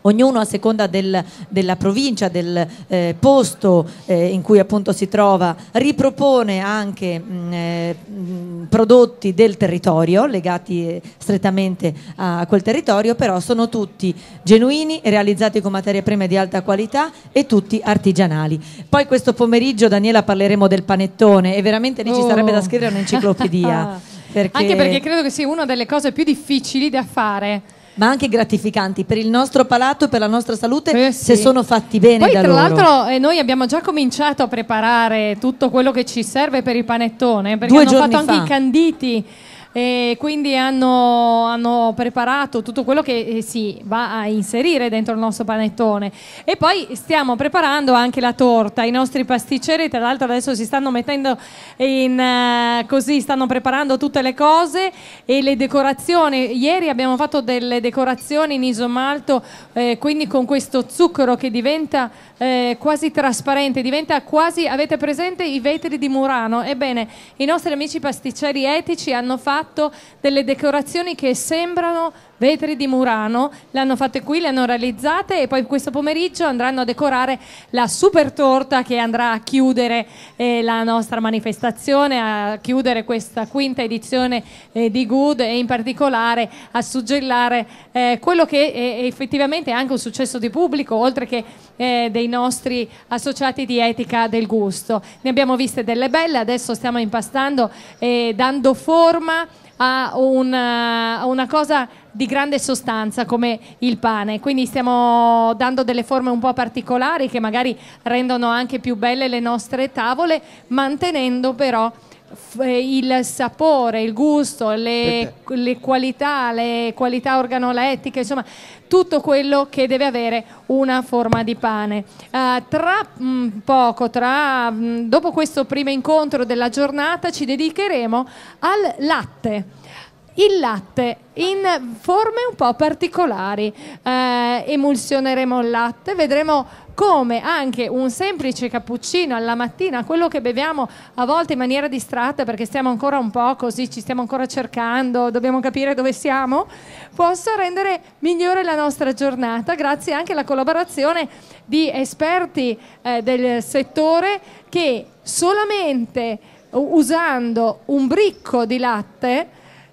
ognuno a seconda del, della provincia, del eh, posto eh, in cui appunto si trova, ripropone anche mh, mm, eh, mm, prodotti del territorio legati eh, strettamente a quel territorio, però sono tutti genuini, realizzati con materie prime di alta qualità e tutti artigianali. Poi questo pomeriggio Daniela parleremo del panettone e veramente lì oh. ci sarebbe da scrivere oh. un'enciclopedia. *laughs* Perché... Anche perché credo che sia una delle cose più difficili da fare ma anche gratificanti per il nostro palato e per la nostra salute eh sì. se sono fatti bene Poi, tra loro. l'altro eh, noi abbiamo già cominciato a preparare tutto quello che ci serve per il panettone eh, perché Due hanno fatto fa. anche i canditi e quindi hanno, hanno preparato tutto quello che eh, si va a inserire dentro il nostro panettone e poi stiamo preparando anche la torta, i nostri pasticceri tra l'altro adesso si stanno mettendo in, eh, così, stanno preparando tutte le cose e le decorazioni, ieri abbiamo fatto delle decorazioni in isomalto eh, quindi con questo zucchero che diventa eh, quasi trasparente, diventa quasi, avete presente i vetri di Murano? Ebbene, i nostri amici pasticceri etici hanno fatto fatto delle decorazioni che sembrano vetri di Murano, le hanno fatte qui, le hanno realizzate e poi questo pomeriggio andranno a decorare la super torta che andrà a chiudere eh, la nostra manifestazione, a chiudere questa quinta edizione eh, di Good e in particolare a suggellare eh, quello che è effettivamente anche un successo di pubblico, oltre che eh, dei nostri associati di etica del gusto. Ne abbiamo viste delle belle, adesso stiamo impastando e eh, dando forma a una, a una cosa di grande sostanza come il pane. Quindi stiamo dando delle forme un po' particolari che magari rendono anche più belle le nostre tavole, mantenendo però eh, il sapore, il gusto, le, le, qualità, le qualità organolettiche, insomma tutto quello che deve avere una forma di pane. Uh, tra mh, mm, poco, tra, mh, mm, dopo questo primo incontro della giornata, ci dedicheremo al latte il latte in forme un po' particolari. Eh, emulsioneremo il latte, vedremo come anche un semplice cappuccino alla mattina, quello che beviamo a volte in maniera distratta perché stiamo ancora un po' così, ci stiamo ancora cercando, dobbiamo capire dove siamo, possa rendere migliore la nostra giornata grazie anche alla collaborazione di esperti eh, del settore che solamente usando un bricco di latte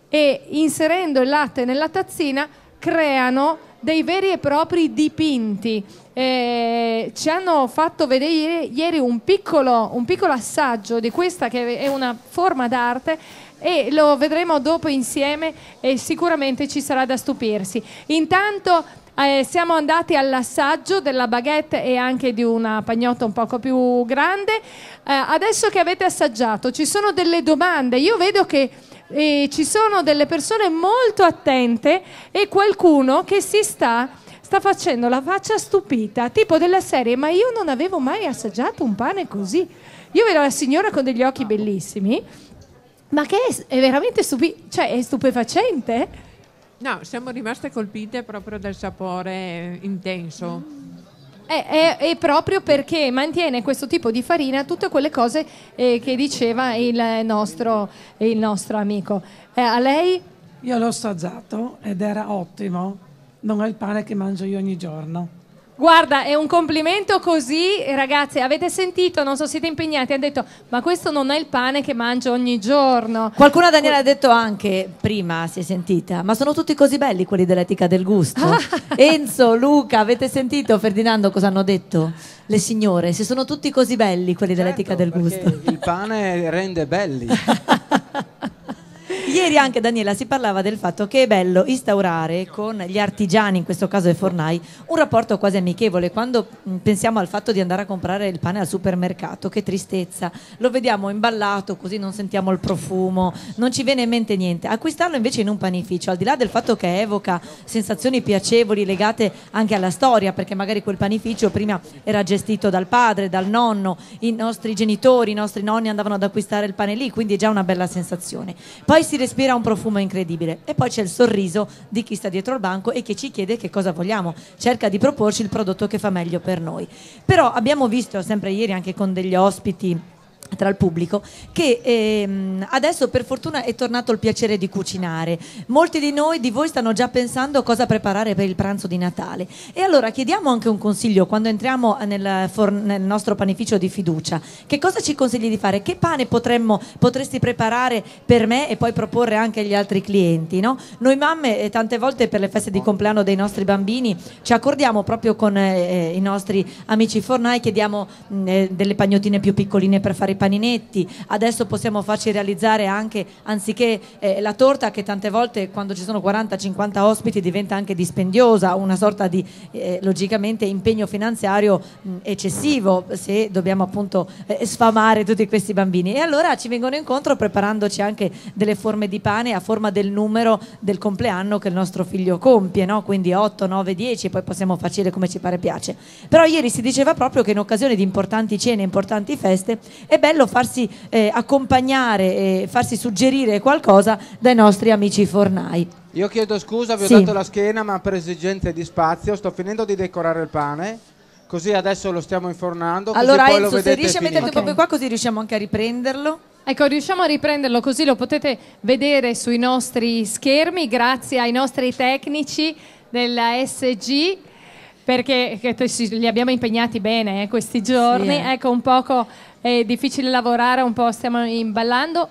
e inserendo il latte nella tazzina creano dei veri e propri dipinti. Eh, ci hanno fatto vedere ieri un piccolo, un piccolo assaggio di questa che è una forma d'arte e lo vedremo dopo insieme e sicuramente ci sarà da stupirsi. Intanto eh, siamo andati all'assaggio della baguette e anche di una pagnotta un poco più grande. Eh, adesso che avete assaggiato ci sono delle domande. Io vedo che e ci sono delle persone molto attente e qualcuno che si sta, sta facendo la faccia stupita, tipo della serie, ma io non avevo mai assaggiato un pane così. Io vedo la signora con degli occhi bellissimi, ma che è, è veramente stupi- cioè, è stupefacente. No, siamo rimaste colpite proprio dal sapore intenso. Mm. È, è, è, proprio perché mantiene questo tipo di farina tutte quelle cose eh, che diceva il nostro, il nostro amico. Eh, a lei? Io l'ho assaggiato ed era ottimo. Non è il pane che mangio io ogni giorno. Guarda, è un complimento così, ragazzi, avete sentito, non so, siete impegnati, hanno detto, ma questo non è il pane che mangio ogni giorno. Qualcuno a Daniela ha detto anche, prima si è sentita, ma sono tutti così belli quelli dell'etica del gusto. *laughs* Enzo, Luca, avete sentito Ferdinando cosa hanno detto? Le signore, se sono tutti così belli quelli certo, dell'etica del gusto. Il pane rende belli. *laughs* Ieri anche Daniela si parlava del fatto che è bello instaurare con gli artigiani, in questo caso i fornai, un rapporto quasi amichevole. Quando mm, pensiamo al fatto di andare a comprare il pane al supermercato, che tristezza, lo vediamo imballato così non sentiamo il profumo, non ci viene in mente niente. Acquistarlo invece in un panificio, al di là del fatto che evoca sensazioni piacevoli legate anche alla storia, perché magari quel panificio prima era gestito dal padre, dal nonno, i nostri genitori, i nostri nonni andavano ad acquistare il pane lì, quindi è già una bella sensazione. Poi si si respira un profumo incredibile. E poi c'è il sorriso di chi sta dietro al banco e che ci chiede che cosa vogliamo, cerca di proporci il prodotto che fa meglio per noi. Però abbiamo visto sempre ieri anche con degli ospiti tra il pubblico che ehm, adesso per fortuna è tornato il piacere di cucinare. Molti di noi, di voi stanno già pensando cosa preparare per il pranzo di Natale e allora chiediamo anche un consiglio quando entriamo nel, nel nostro panificio di fiducia. Che cosa ci consigli di fare? Che pane potremmo, potresti preparare per me e poi proporre anche agli altri clienti? No? Noi mamme eh, tante volte per le feste di compleanno dei nostri bambini ci accordiamo proprio con eh, eh i nostri amici fornai, chiediamo mm, eh, delle pagnotine più piccoline per fare i i paninetti, adesso possiamo farci realizzare anche, anziché eh, la torta che tante volte quando ci sono 40-50 ospiti diventa anche dispendiosa, una sorta di eh, logicamente impegno finanziario mh, eccessivo se dobbiamo appunto eh, sfamare tutti questi bambini. E allora ci vengono incontro preparandoci anche delle forme di pane a forma del numero del compleanno che il nostro figlio compie, no? quindi 8, 9, 10, poi possiamo farcire come ci pare piace. Però ieri si diceva proprio che in occasione di importanti cene, importanti feste, ebbene, bello farsi eh, accompagnare e farsi suggerire qualcosa dai nostri amici fornai. Io chiedo scusa, vi ho dato la schiena, ma per esigenze di spazio sto finendo di decorare il pane. Così adesso lo stiamo infornando. Allora Enzo, se riesci a metterti okay. proprio qua così riusciamo anche a riprenderlo. Ecco, riusciamo a riprenderlo così lo potete vedere sui nostri schermi grazie ai nostri tecnici della SG perché li abbiamo impegnati bene eh, questi giorni, sì. Eh. ecco un poco è difficile lavorare, un po' stiamo imballando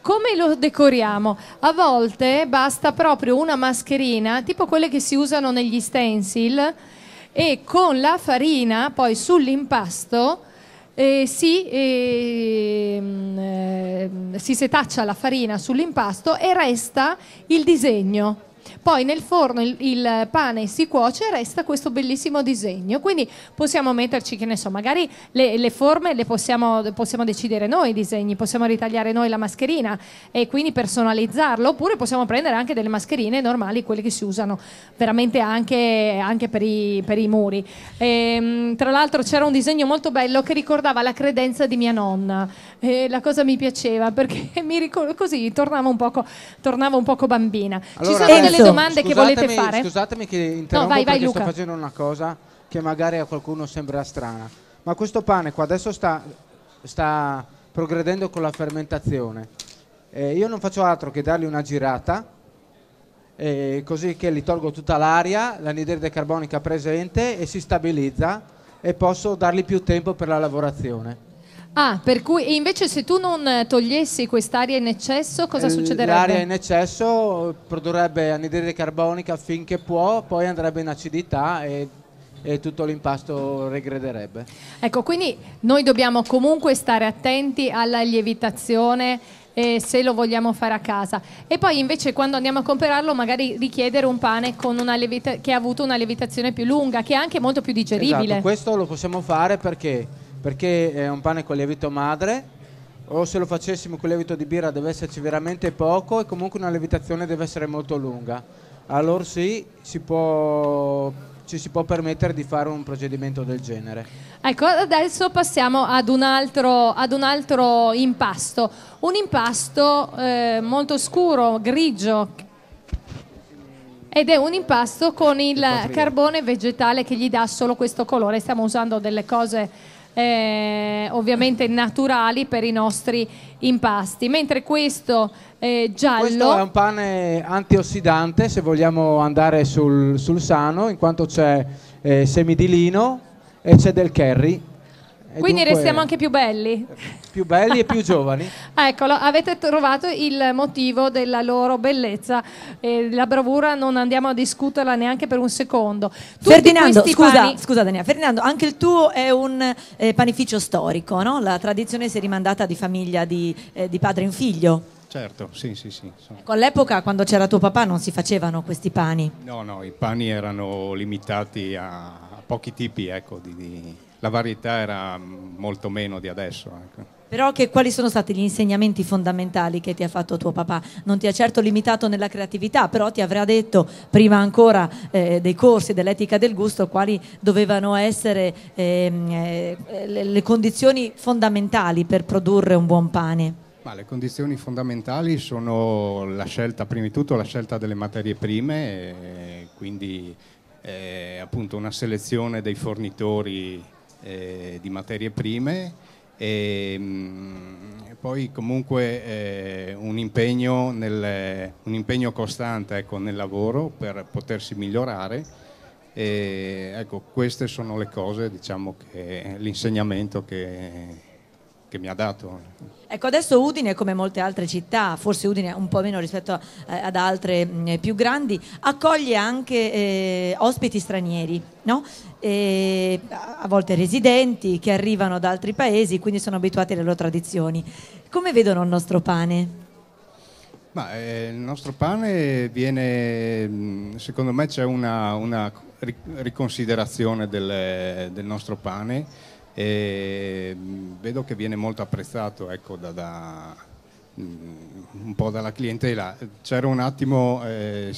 come lo decoriamo? A volte basta proprio una mascherina, tipo quelle che si usano negli stencil, e con la farina poi sull'impasto eh, si, eh, eh, si setaccia la farina sull'impasto e resta il disegno. Poi nel forno il, il pane si cuoce e resta questo bellissimo disegno. Quindi possiamo metterci, che ne so, magari le, le forme le possiamo, possiamo, decidere noi i disegni, possiamo ritagliare noi la mascherina e quindi personalizzarlo, oppure possiamo prendere anche delle mascherine normali, quelle che si usano veramente anche, anche per, i, per, i, muri. E, ehm, tra l'altro c'era un disegno molto bello che ricordava la credenza di mia nonna. E la cosa mi piaceva perché *laughs* mi ricordo così tornavo un poco, tornavo un poco bambina. Allora, Ci sono delle adesso... domande che volete fare? Scusatemi che interrompo no, vai, vai, sto facendo una cosa che magari a qualcuno sembra strana. Ma questo pane qua adesso sta, sta progredendo con la fermentazione. Eh, io non faccio altro che dargli una girata, eh, così che li tolgo tutta l'aria, l'anidride carbonica presente e si stabilizza e posso dargli più tempo per la lavorazione. Ah, per cui invece se tu non eh, togliessi quest'aria in eccesso, cosa eh, succederebbe? L'aria in eccesso produrrebbe anidride carbonica finché può, poi andrebbe in acidità e e tutto l'impasto regrederebbe. Ecco, quindi noi dobbiamo comunque stare attenti alla lievitazione eh, se lo vogliamo fare a casa e poi invece quando andiamo a comprarlo magari richiedere un pane che ha avuto una lievitazione più lunga, che è anche molto più digeribile. Esatto, questo lo possiamo fare perché perché è eh, un pane con lievito madre o se lo facessimo con lievito di birra deve esserci veramente poco e comunque una lievitazione deve essere molto lunga. Allora sì, si può, ci si può permettere di fare un procedimento del genere. Ecco, adesso passiamo ad un altro, ad un altro impasto, un impasto eh, molto scuro, grigio, ed è un impasto con il carbone vegetale che gli dà solo questo colore. Stiamo usando delle cose eh, ovviamente naturali per i nostri impasti. Mentre questo è eh, giallo... Questo è un pane antiossidante se vogliamo andare sul, sul sano, in quanto c'è eh, semi di lino e c'è del curry quindi dunque, restiamo anche più belli. Più belli e più *laughs* giovani. Eccolo, avete trovato il motivo della loro bellezza. Eh, la bravura non andiamo a discuterla neanche per un secondo. Tutti Ferdinando, scusa, pani... scusa Daniela, Ferdinando, anche il tuo è un eh, panificio storico, no? La tradizione si è rimandata di famiglia di, eh, di padre in figlio. Certo, sì, sì, sì. Ecco, all'epoca quando c'era tuo papà non si facevano questi pani? No, no, i pani erano limitati a, a pochi tipi, ecco, di... di la varietà era molto meno di adesso. Ecco. Però che, quali sono stati gli insegnamenti fondamentali che ti ha fatto tuo papà? Non ti ha certo limitato nella creatività, però ti avrà detto prima ancora eh, dei corsi dell'etica del gusto quali dovevano essere ehm, eh, le, condizioni fondamentali per produrre un buon pane. Ma le condizioni fondamentali sono la scelta, prima di tutto, la scelta delle materie prime, quindi eh, appunto una selezione dei fornitori eh, di materie prime e ehm, mh, poi comunque eh, un, impegno nel, un, impegno costante ecco, nel lavoro per potersi migliorare. E, eh, ecco, queste sono le cose, diciamo, che l'insegnamento che che mi ha dato. Ecco, adesso Udine, come molte altre città, forse Udine un po' meno rispetto eh, ad altre mm, eh, più grandi, accoglie anche eh, ospiti stranieri, no? e, a volte residenti che arrivano da altri paesi, quindi sono abituati alle loro tradizioni. Come vedono il nostro pane? Ma, eh, il nostro pane viene, mm, secondo me c'è una, una riconsiderazione del, del nostro pane e vedo che viene molto apprezzato ecco, da, da, un po' dalla clientela. C'era un attimo, eh,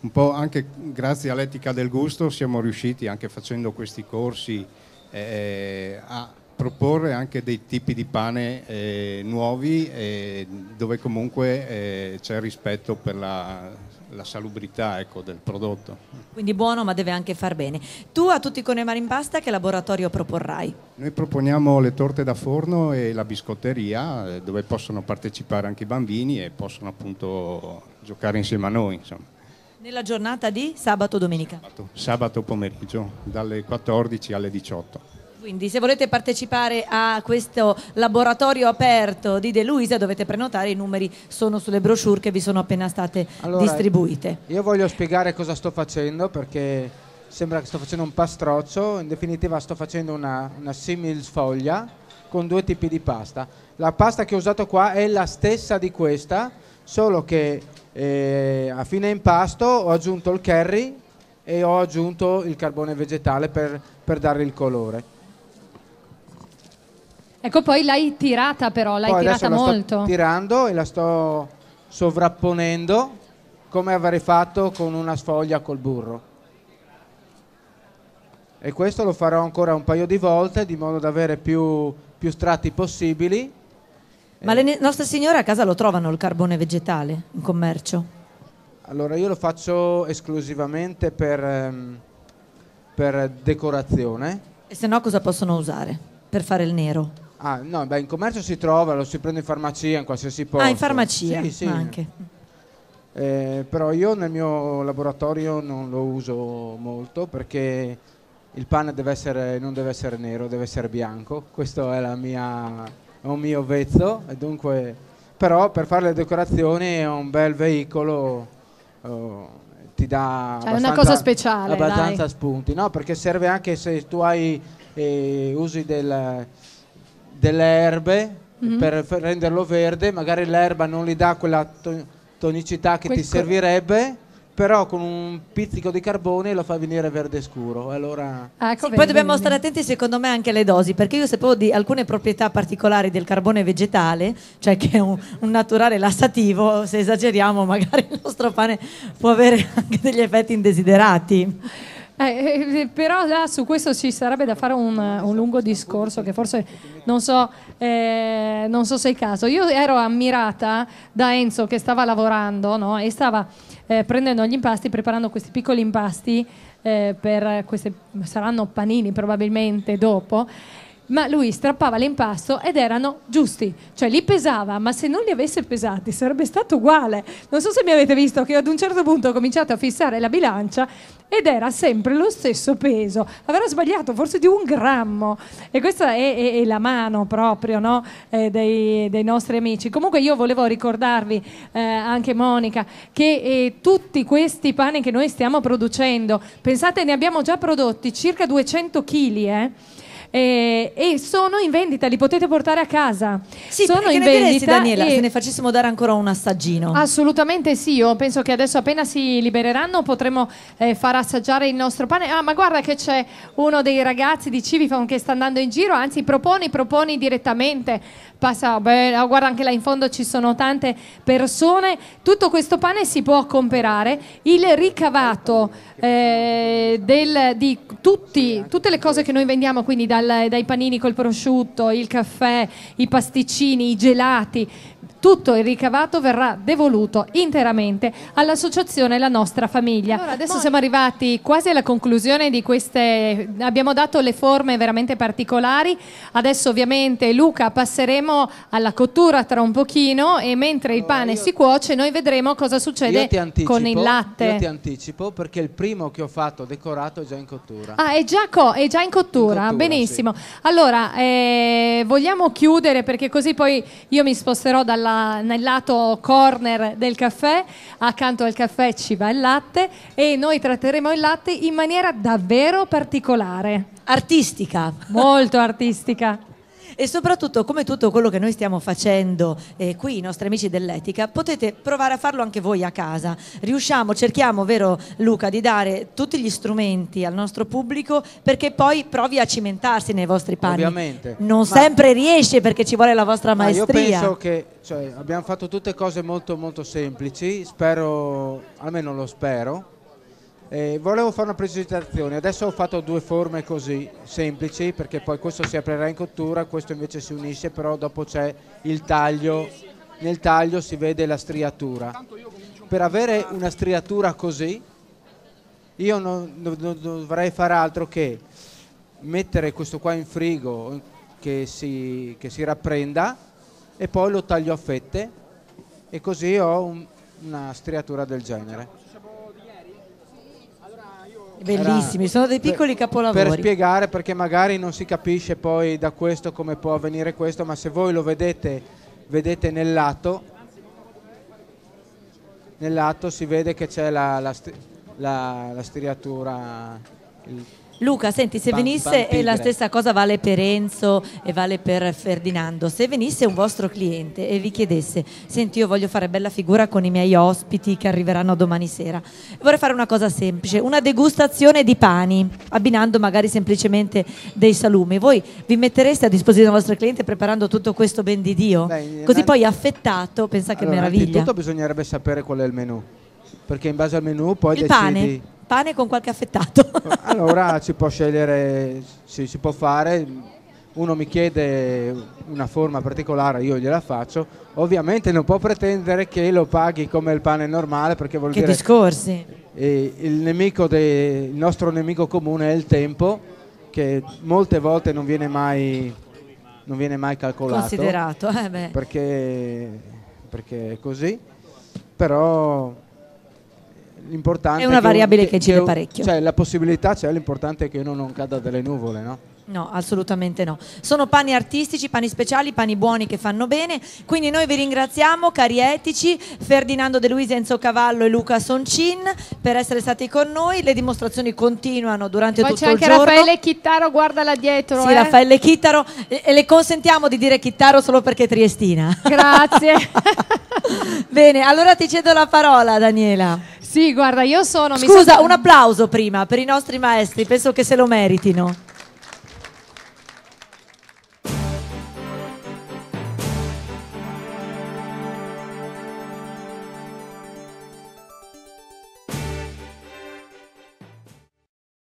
un po' anche grazie all'etica del gusto siamo riusciti anche facendo questi corsi eh, a proporre anche dei tipi di pane eh, nuovi eh, dove comunque eh, c'è rispetto per la, la salubrità ecco, del prodotto. Quindi buono ma deve anche far bene. Tu a tutti con le mani in pasta che laboratorio proporrai? Noi proponiamo le torte da forno e la biscotteria eh, dove possono partecipare anche i bambini e possono appunto giocare insieme a noi. Insomma. Nella giornata di sabato domenica? Sabato, sabato pomeriggio dalle 14 alle 18. Quindi se volete partecipare a questo laboratorio aperto di De Luisa dovete prenotare, i numeri sono sulle brochure che vi sono appena state allora, distribuite. Io voglio spiegare cosa sto facendo perché sembra che sto facendo un pastroccio, in definitiva sto facendo una, una simil sfoglia con due tipi di pasta. La pasta che ho usato qua è la stessa di questa, solo che eh, a fine impasto ho aggiunto il curry e ho aggiunto il carbone vegetale per, per dargli il colore. Ecco, poi l'hai tirata però, l'hai poi tirata adesso molto. La sto tirando e la sto sovrapponendo come avrei fatto con una sfoglia col burro. E questo lo farò ancora un paio di volte di modo da avere più, più strati possibili. Ma le eh. nostre signore a casa lo trovano il carbone vegetale in commercio? Allora io lo faccio esclusivamente per, ehm, per decorazione. E se no cosa possono usare per fare il nero? Ah, no, beh, in commercio si trova, lo si prende in farmacia, in qualsiasi posto. Ah, in farmacia sì, sì. anche. Eh, però io nel mio laboratorio non lo uso molto perché il pane deve essere, non deve essere nero, deve essere bianco. Questo è, mia, è un mio vezzo. Dunque, però per fare le decorazioni è un bel veicolo. Oh, ti dà cioè, una cosa speciale abbastanza dai. spunti no perché serve anche se tu hai eh, usi del delle erbe mm-hmm. per renderlo verde, magari l'erba non gli dà quella tonicità che Quel ti servirebbe però con un pizzico di carbone lo fa venire verde scuro. Allora... Ecco, sì, poi dobbiamo stare attenti secondo me anche alle dosi, perché io sapevo di alcune proprietà particolari del carbone vegetale, cioè che è un, un, naturale lassativo, se esageriamo magari il nostro pane può avere anche degli effetti indesiderati. Eh, eh, eh, però là, su questo ci sarebbe da fare un, un lungo discorso che forse non so, eh, non so, se è il caso. Io ero ammirata da Enzo che stava lavorando no? e stava eh, prendendo gli impasti, preparando questi piccoli impasti eh, per queste, saranno panini probabilmente dopo ma lui strappava l'impasto ed erano giusti, cioè li pesava, ma se non li avesse pesati sarebbe stato uguale. Non so se mi avete visto che ad un certo punto ho cominciato a fissare la bilancia ed era sempre lo stesso peso, avrà sbagliato forse di un grammo e questa è, è, è la mano proprio no? eh, dei, dei, nostri amici. Comunque io volevo ricordarvi eh, anche Monica che eh, tutti questi pani che noi stiamo producendo, pensate ne abbiamo già prodotti circa 200 kg, eh, e sono in vendita, li potete portare a casa. Sì, sono in vendita. Daniela, e... se ne facessimo dare ancora un assaggino. Assolutamente sì, io penso che adesso appena si libereranno potremo eh, far assaggiare il nostro pane. Ah, ma guarda che c'è uno dei ragazzi di Civifon che sta andando in giro, anzi proponi, proponi direttamente. Passa, beh, ah, guarda anche là in fondo ci sono tante persone. Tutto questo pane si può comprare. Il ricavato eh, del, di tutti, tutte le cose che noi vendiamo, quindi dal dal, dai panini col prosciutto, il caffè, i pasticcini, i gelati, tutto il ricavato verrà devoluto interamente all'associazione La Nostra Famiglia. Allora, adesso Monica. siamo arrivati quasi alla conclusione di queste, abbiamo dato le forme veramente particolari, adesso ovviamente Luca passeremo alla cottura tra un pochino e mentre il pane allora, io... si cuoce noi vedremo cosa succede anticipo, con il latte. Io ti anticipo perché il primo che ho fatto decorato è già in cottura. Ah, è già, co è già in, cottura. in cottura, benissimo. Sì. Allora, eh, vogliamo chiudere perché così poi io mi sposterò dalla nel lato corner del caffè, accanto al caffè ci va il latte e noi tratteremo il latte in maniera davvero particolare. Artistica. Molto artistica e soprattutto come tutto quello che noi stiamo facendo eh, qui, i nostri amici dell'etica, potete provare a farlo anche voi a casa. Riusciamo, cerchiamo, vero Luca, di dare tutti gli strumenti al nostro pubblico perché poi provi a cimentarsi nei vostri panni. Ovviamente. Non Ma sempre riesce perché ci vuole la vostra maestria. Ma io penso che cioè, abbiamo fatto tutte cose molto molto semplici, spero, almeno lo spero eh, volevo fare una precisazione, adesso ho fatto due forme così semplici perché poi questo si aprirà in cottura, questo invece si unisce, però dopo c'è il taglio, nel taglio si vede la striatura. Per avere una striatura così io non, non, non dovrei fare altro che mettere questo qua in frigo che si, che si rapprenda e poi lo taglio a fette e così ho un, una striatura del genere. Bellissimi, sono dei piccoli per, capolavori. Per spiegare, perché magari non si capisce poi da questo come può avvenire questo, ma se voi lo vedete, vedete nell'atto, nell'atto si vede che c'è la, la, la, la stiriatura. Il, Luca, senti, se venisse, e la stessa cosa vale per Enzo e vale per Ferdinando, se venisse un vostro cliente e vi chiedesse, senti io voglio fare bella figura con i miei ospiti che arriveranno domani sera, vorrei fare una cosa semplice, una degustazione di pani, abbinando magari semplicemente dei salumi, voi vi mettereste a disposizione del vostro cliente preparando tutto questo ben di Dio? Beh, Così poi affettato, pensa allora, che meraviglia. Innanzitutto bisognerebbe sapere qual è il menù, perché in base al menù poi il decidi... Pane pane con qualche affettato. *laughs* allora si può scegliere, si, si può fare, uno mi chiede una forma particolare, io gliela faccio, ovviamente non può pretendere che lo paghi come il pane normale perché vuol che dire... Che discorsi! Eh, il, nemico de, il nostro nemico comune è il tempo che molte volte non viene mai, non viene mai calcolato. Considerato, eh perché, perché è così, però l'importante è una variabile che, che gira parecchio. Cioè la possibilità c'è, l'importante è che uno non cada dalle nuvole, no? No, assolutamente no. Sono pani artistici, pani speciali, pani buoni che fanno bene. Quindi noi vi ringraziamo, cari etici, Ferdinando De Luisi, Enzo Cavallo e Luca Soncin per essere stati con noi. Le dimostrazioni continuano durante Poi tutto il giorno. Poi c'è anche Raffaele Chittaro, guarda là dietro. Sì, eh. Raffaele Chittaro. E le consentiamo di dire Chittaro solo perché è triestina. Grazie. *laughs* bene, allora ti cedo la parola, Daniela. Sì, guarda, io sono... Scusa, sono... un applauso prima per i nostri maestri, penso che se lo meritino.